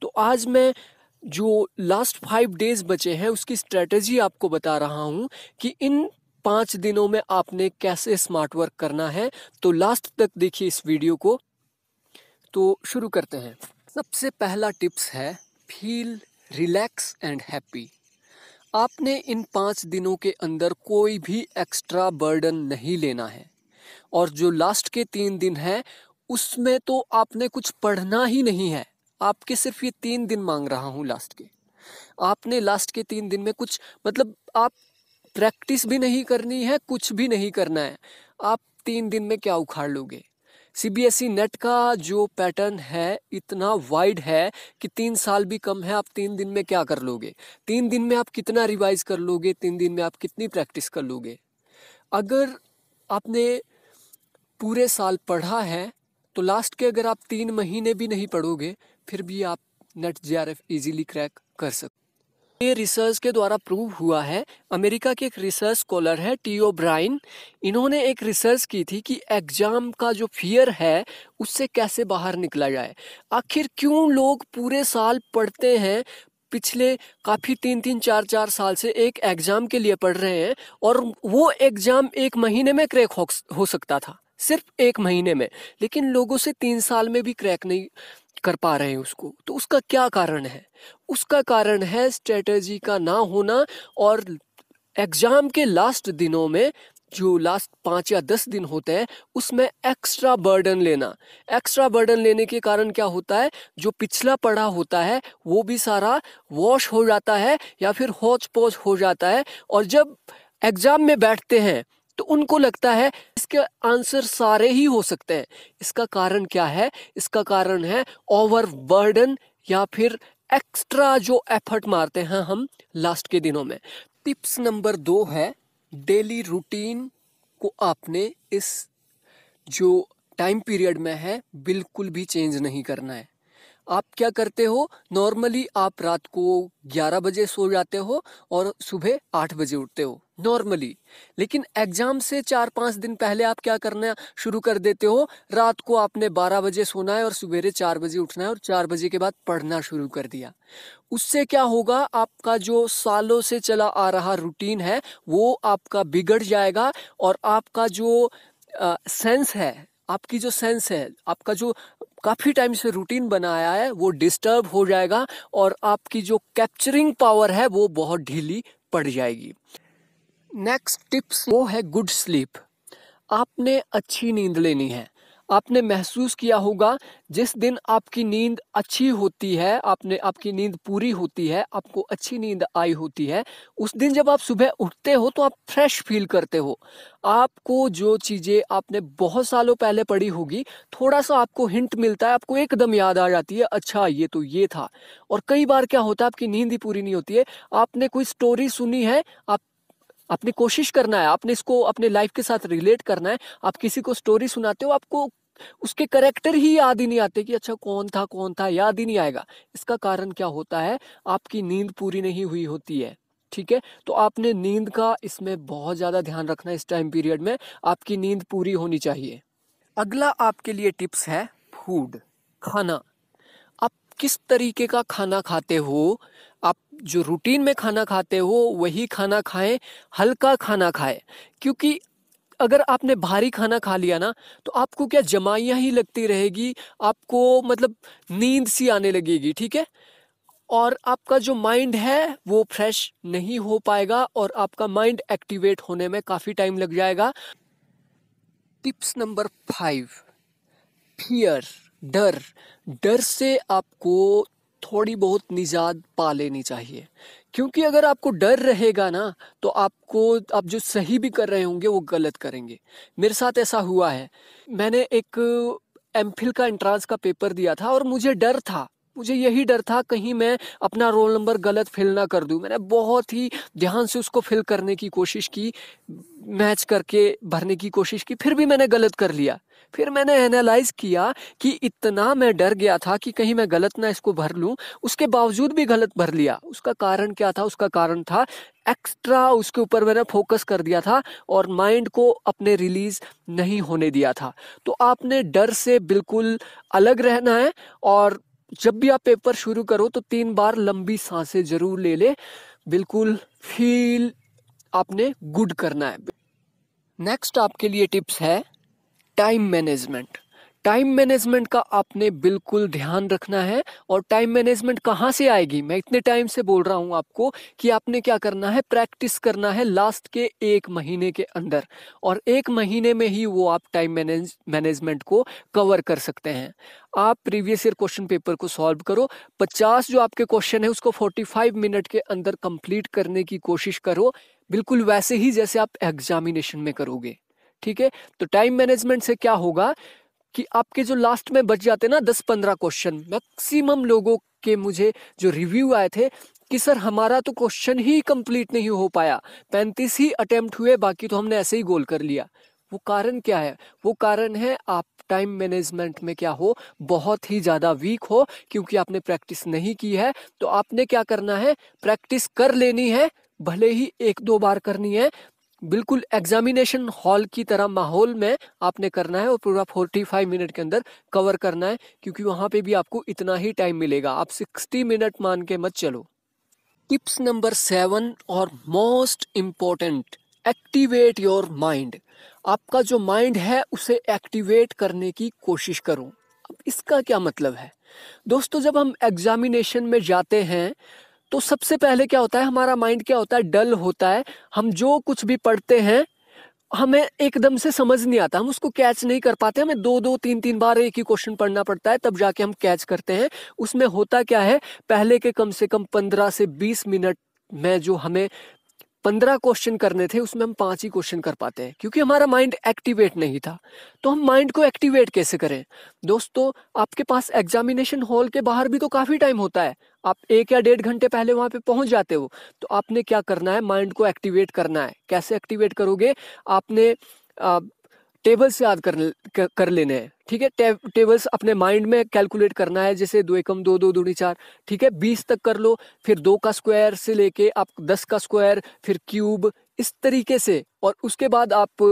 तो आज मैं जो लास्ट फाइव डेज बचे हैं उसकी स्ट्रेटजी आपको बता रहा हूं कि इन पांच दिनों में आपने कैसे स्मार्ट वर्क करना है तो लास्ट तक देखिए इस वीडियो को तो शुरू करते हैं सबसे पहला टिप्स है फील रिलैक्स एंड हैप्पी आपने इन पांच दिनों के अंदर कोई भी एक्स्ट्रा बर्डन नहीं लेना है और जो लास्ट के तीन दिन है उसमें तो आपने कुछ पढ़ना ही नहीं है आपके सिर्फ ये तीन दिन मांग रहा हूँ लास्ट के आपने लास्ट के तीन दिन में कुछ मतलब आप प्रैक्टिस भी नहीं करनी है कुछ भी नहीं करना है आप तीन दिन में क्या उखाड़ लोगे सीबीएसई नेट e का जो पैटर्न है इतना वाइड है कि तीन साल भी कम है आप तीन दिन में क्या कर लोगे तीन दिन में आप कितना रिवाइज कर लोगे तीन दिन में आप कितनी प्रैक्टिस कर लोगे अगर आपने पूरे साल पढ़ा है तो लास्ट के अगर आप तीन महीने भी नहीं पढ़ोगे फिर भी आप NET J R F easily crack कर सकते ये रिसर्च के द्वारा प्रूव हुआ है अमेरिका के एक रिसर्च स्कॉलर है टी ओ ब्राइन इन्होंने एक रिसर्च की थी कि एग्ज़ाम का जो फियर है उससे कैसे बाहर निकला जाए आखिर क्यों लोग पूरे साल पढ़ते हैं पिछले काफ़ी तीन तीन चार चार साल से एक एग्ज़ाम के लिए पढ़ रहे हैं और वो एग्ज़ाम एक महीने में क्रैक हो सकता था सिर्फ एक महीने में लेकिन लोगों से तीन साल में भी क्रैक नहीं कर पा रहे हैं उसको तो उसका क्या कारण है उसका कारण है स्ट्रेटजी का ना होना और एग्ज़ाम के लास्ट दिनों में जो लास्ट पाँच या दस दिन होते हैं उसमें एक्स्ट्रा बर्डन लेना एक्स्ट्रा बर्डन लेने के कारण क्या होता है जो पिछला पढ़ा होता है वो भी सारा वॉश हो जाता है या फिर होच पोच हो जाता है और जब एग्ज़ाम में बैठते हैं तो उनको लगता है इसके आंसर सारे ही हो सकते हैं इसका कारण क्या है इसका कारण है ओवर बर्डन या फिर एक्स्ट्रा जो एफर्ट मारते हैं हम लास्ट के दिनों में टिप्स नंबर दो है डेली रूटीन को आपने इस जो टाइम पीरियड में है बिल्कुल भी चेंज नहीं करना है आप क्या करते हो नॉर्मली आप रात को 11 बजे सो जाते हो और सुबह 8 बजे उठते हो नॉर्मली लेकिन एग्जाम से चार पाँच दिन पहले आप क्या करना शुरू कर देते हो रात को आपने 12 बजे सोना है और सवेरे चार बजे उठना है और चार बजे के बाद पढ़ना शुरू कर दिया उससे क्या होगा आपका जो सालों से चला आ रहा रूटीन है वो आपका बिगड़ जाएगा और आपका जो सेंस है आपकी जो सेंस है आपका जो काफ़ी टाइम से रूटीन बनाया है वो डिस्टर्ब हो जाएगा और आपकी जो कैप्चरिंग पावर है वो बहुत ढीली पड़ जाएगी नेक्स्ट टिप्स वो है गुड स्लीप आपने अच्छी नींद लेनी है आपने महसूस किया होगा जिस दिन आपकी नींद अच्छी होती है आपने आपकी नींद पूरी होती है आपको अच्छी नींद आई होती है उस दिन जब आप सुबह उठते हो तो आप फ्रेश फील करते हो आपको जो चीज़ें आपने बहुत सालों पहले पढ़ी होगी थोड़ा सा आपको हिंट मिलता है आपको एकदम याद आ जाती है अच्छा ये तो ये था और कई बार क्या होता है आपकी नींद ही पूरी नहीं होती है आपने कोई स्टोरी सुनी है आप आपने कोशिश करना है आपने इसको अपने लाइफ के साथ रिलेट करना है आप किसी को स्टोरी सुनाते हो आपको उसके करेक्टर ही याद ही नहीं आते कि अच्छा कौन था कौन था याद ही नहीं आएगा इसका कारण क्या होता है आपकी नींद पूरी नहीं हुई होती है ठीक है तो आपने नींद का इसमें बहुत ज़्यादा ध्यान रखना इस टाइम पीरियड में आपकी नींद पूरी होनी चाहिए अगला आपके लिए टिप्स है फूड खाना किस तरीके का खाना खाते हो आप जो रूटीन में खाना खाते हो वही खाना खाएं हल्का खाना खाएं क्योंकि अगर आपने भारी खाना खा लिया ना तो आपको क्या जमाइयाँ ही लगती रहेगी आपको मतलब नींद सी आने लगेगी ठीक है और आपका जो माइंड है वो फ्रेश नहीं हो पाएगा और आपका माइंड एक्टिवेट होने में काफ़ी टाइम लग जाएगा टिप्स नंबर फाइव फियर डर डर से आपको थोड़ी बहुत निजात पा लेनी चाहिए क्योंकि अगर आपको डर रहेगा ना तो आपको आप जो सही भी कर रहे होंगे वो गलत करेंगे मेरे साथ ऐसा हुआ है मैंने एक एम का एंट्रांस का पेपर दिया था और मुझे डर था मुझे यही डर था कहीं मैं अपना रोल नंबर गलत फिल ना कर दूँ मैंने बहुत ही ध्यान से उसको फिल करने की कोशिश की मैच करके भरने की कोशिश की फिर भी मैंने गलत कर लिया फिर मैंने एनालाइज किया कि इतना मैं डर गया था कि कहीं मैं गलत ना इसको भर लूँ उसके बावजूद भी गलत भर लिया उसका कारण क्या था उसका कारण था एक्स्ट्रा उसके ऊपर मैंने फोकस कर दिया था और माइंड को अपने रिलीज नहीं होने दिया था तो आपने डर से बिल्कुल अलग रहना है और जब भी आप पेपर शुरू करो तो तीन बार लंबी सांसें जरूर ले ले बिल्कुल फील आपने गुड करना है नेक्स्ट आपके लिए टिप्स है टाइम मैनेजमेंट टाइम मैनेजमेंट का आपने बिल्कुल ध्यान रखना है और टाइम मैनेजमेंट कहाँ से आएगी मैं इतने टाइम से बोल रहा हूँ आपको कि आपने क्या करना है प्रैक्टिस करना है लास्ट के एक महीने के अंदर और एक महीने में ही वो आप टाइम मैनेज मैनेजमेंट को कवर कर सकते हैं आप प्रीवियस ईयर क्वेश्चन पेपर को सॉल्व करो पचास जो आपके क्वेश्चन है उसको फाइव मिनट के अंदर कंप्लीट करने की कोशिश करो बिल्कुल वैसे ही जैसे आप एग्जामिनेशन में करोगे ठीक है तो टाइम मैनेजमेंट से क्या होगा कि आपके जो लास्ट में बच जाते ना दस पंद्रह क्वेश्चन मैक्सिमम लोगों के मुझे जो रिव्यू आए थे कि सर हमारा तो क्वेश्चन ही कंप्लीट नहीं हो पाया पैंतीस ही अटेम्प्ट हुए बाकी तो हमने ऐसे ही गोल कर लिया वो कारण क्या है वो कारण है आप टाइम मैनेजमेंट में क्या हो बहुत ही ज़्यादा वीक हो क्योंकि आपने प्रैक्टिस नहीं की है तो आपने क्या करना है प्रैक्टिस कर लेनी है भले ही एक दो बार करनी है बिल्कुल एग्जामिनेशन हॉल की तरह माहौल में आपने करना है और पूरा फोर्टी फाइव मिनट के अंदर कवर करना है क्योंकि वहाँ पे भी आपको इतना ही टाइम मिलेगा आप सिक्सटी मिनट मान के मत चलो टिप्स नंबर सेवन और most important activate your mind आपका जो माइंड है उसे एक्टिवेट करने की कोशिश करो अब इसका क्या मतलब है दोस्तों जब हम एग्जामिनेशन में जाते हैं तो सबसे पहले क्या होता है हमारा माइंड क्या होता है डल होता है हम जो कुछ भी पढ़ते हैं हमें एकदम से समझ नहीं आता हम उसको कैच नहीं कर पाते हमें दो दो तीन तीन बार एक ही क्वेश्चन पढ़ना पड़ता है तब जाके हम कैच करते हैं उसमें होता क्या है पहले के कम से कम पंद्रह से बीस मिनट में जो हमें पंद्रह क्वेश्चन करने थे उसमें हम पांच ही क्वेश्चन कर पाते हैं क्योंकि हमारा माइंड एक्टिवेट नहीं था तो हम माइंड को एक्टिवेट कैसे करें दोस्तों आपके पास एग्जामिनेशन हॉल के बाहर भी तो काफ़ी टाइम होता है आप एक या डेढ़ घंटे पहले वहां पे पहुंच जाते हो तो आपने क्या करना है माइंड को एक्टिवेट करना है कैसे एक्टिवेट करोगे आपने टेबल्स याद कर कर लेने हैं ठीक है टेबल्स अपने माइंड में कैलकुलेट करना है जैसे दो एकम दो दो दूनी चार ठीक है बीस तक कर लो फिर दो का स्क्वायर से लेके आप दस का स्क्वायर फिर क्यूब इस तरीके से और उसके बाद आप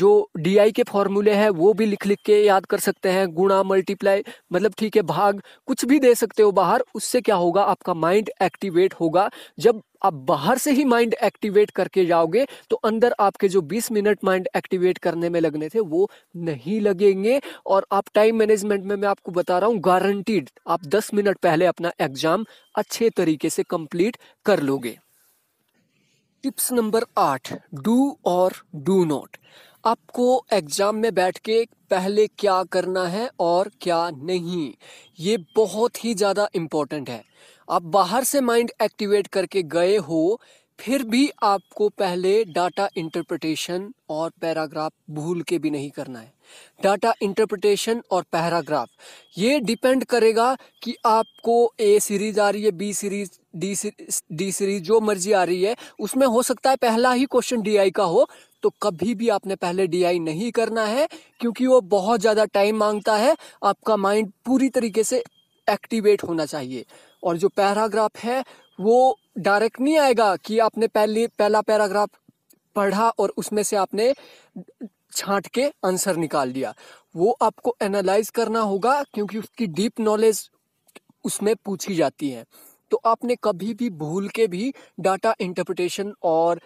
जो डी के फॉर्मूले हैं वो भी लिख लिख के याद कर सकते हैं गुणा मल्टीप्लाई मतलब ठीक है भाग कुछ भी दे सकते हो बाहर उससे क्या होगा आपका माइंड एक्टिवेट होगा जब आप बाहर से ही माइंड एक्टिवेट करके जाओगे तो अंदर आपके जो 20 मिनट माइंड एक्टिवेट करने में लगने थे वो नहीं लगेंगे और आप टाइम मैनेजमेंट में मैं आपको बता रहा हूँ गारंटीड आप 10 मिनट पहले अपना एग्जाम अच्छे तरीके से कंप्लीट कर लोगे टिप्स नंबर आठ डू और डू नॉट आपको एग्ज़ाम में बैठ के पहले क्या करना है और क्या नहीं ये बहुत ही ज़्यादा इम्पोर्टेंट है आप बाहर से माइंड एक्टिवेट करके गए हो फिर भी आपको पहले डाटा इंटरप्रटेशन और पैराग्राफ भूल के भी नहीं करना है डाटा इंटरप्रटेशन और पैराग्राफ ये डिपेंड करेगा कि आपको ए सीरीज आ रही है B series D D series जो मर्जी आ रही है उसमें हो सकता है पहला ही क्वेश्चन डीआई का हो तो कभी भी आपने पहले डीआई नहीं करना है क्योंकि वो बहुत ज़्यादा टाइम मांगता है आपका माइंड पूरी तरीके से एक्टिवेट होना चाहिए और जो पैराग्राफ है वो डायरेक्ट नहीं आएगा कि आपने पहली पहला पैराग्राफ पढ़ा और उसमें से आपने छांट के आंसर निकाल लिया वो आपको एनालाइज करना होगा क्योंकि उसकी डीप नॉलेज उसमें पूछी जाती है तो आपने कभी भी भूल के भी डाटा इंटरप्रिटेशन और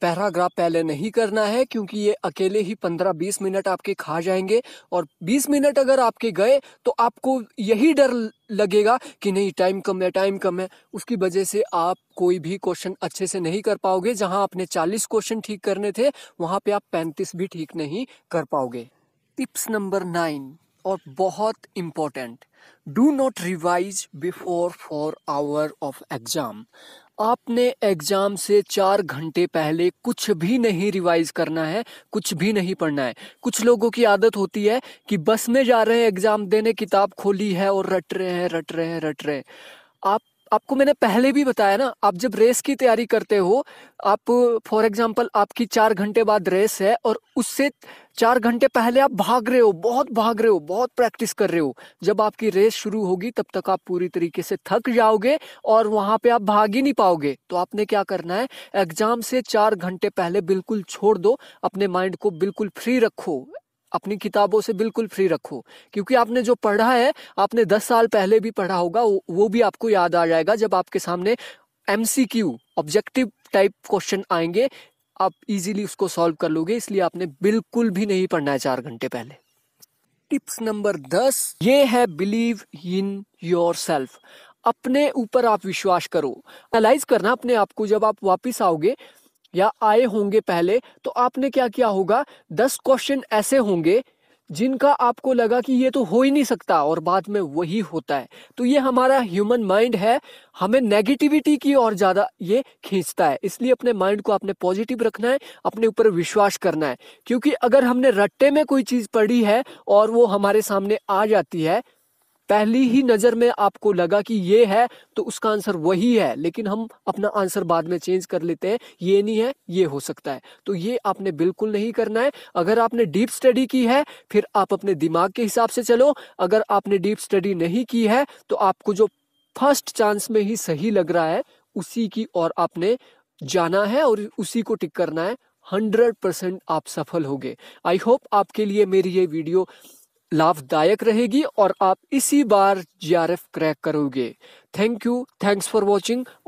पैराग्राफ पहले नहीं करना है क्योंकि ये अकेले ही पंद्रह बीस मिनट आपके खा जाएंगे और बीस मिनट अगर आपके गए तो आपको यही डर लगेगा कि नहीं टाइम कम है टाइम कम है उसकी वजह से आप कोई भी क्वेश्चन अच्छे से नहीं कर पाओगे जहां आपने चालीस क्वेश्चन ठीक करने थे वहां पे आप पैंतीस भी ठीक नहीं कर पाओगे टिप्स नंबर नाइन और बहुत important do not revise before four hour of exam आपने एग्जाम से चार घंटे पहले कुछ भी नहीं रिवाइज करना है कुछ भी नहीं पढ़ना है कुछ लोगों की आदत होती है कि बस में जा रहे हैं एग्जाम देने किताब खोली है और रट रहे हैं रट रहे हैं रट रहे हैं आप आपको मैंने पहले भी बताया ना आप जब रेस की तैयारी करते हो आप फॉर एग्जांपल आपकी चार घंटे बाद रेस है और उससे चार घंटे पहले आप भाग रहे हो बहुत भाग रहे हो बहुत प्रैक्टिस कर रहे हो जब आपकी रेस शुरू होगी तब तक आप पूरी तरीके से थक जाओगे और वहां पे आप भाग ही नहीं पाओगे तो आपने क्या करना है एग्जाम से चार घंटे पहले बिल्कुल छोड़ दो अपने माइंड को बिल्कुल फ्री रखो अपनी किताबों से बिल्कुल फ्री रखो क्योंकि आपने जो पढ़ा है आपने दस साल पहले भी पढ़ा होगा वो भी आपको याद आ जाएगा जब आपके सामने एम ऑब्जेक्टिव टाइप क्वेश्चन आएंगे आप इजीली उसको सॉल्व कर लोगे इसलिए आपने बिल्कुल भी नहीं पढ़ना है चार घंटे पहले टिप्स नंबर दस ये है बिलीव इन योर सेल्फ अपने ऊपर आप विश्वास करो एनालाइज करना अपने आप को जब आप वापस आओगे या आए होंगे पहले तो आपने क्या किया होगा दस क्वेश्चन ऐसे होंगे जिनका आपको लगा कि ये तो हो ही नहीं सकता और बाद में वही होता है तो ये हमारा ह्यूमन माइंड है हमें नेगेटिविटी की और ज़्यादा ये खींचता है इसलिए अपने माइंड को आपने पॉजिटिव रखना है अपने ऊपर विश्वास करना है क्योंकि अगर हमने रट्टे में कोई चीज़ पढ़ी है और वो हमारे सामने आ जाती है पहली ही नज़र में आपको लगा कि ये है तो उसका आंसर वही है लेकिन हम अपना आंसर बाद में चेंज कर लेते हैं ये नहीं है ये हो सकता है तो ये आपने बिल्कुल नहीं करना है अगर आपने डीप स्टडी की है फिर आप अपने दिमाग के हिसाब से चलो अगर आपने डीप स्टडी नहीं की है तो आपको जो फर्स्ट चांस में ही सही लग रहा है उसी की और आपने जाना है और उसी को टिक करना है हंड्रेड परसेंट आप सफल होगे आई होप आपके लिए मेरी ये वीडियो लाभदायक रहेगी और आप इसी बार जी क्रैक करोगे thank you thanks for watching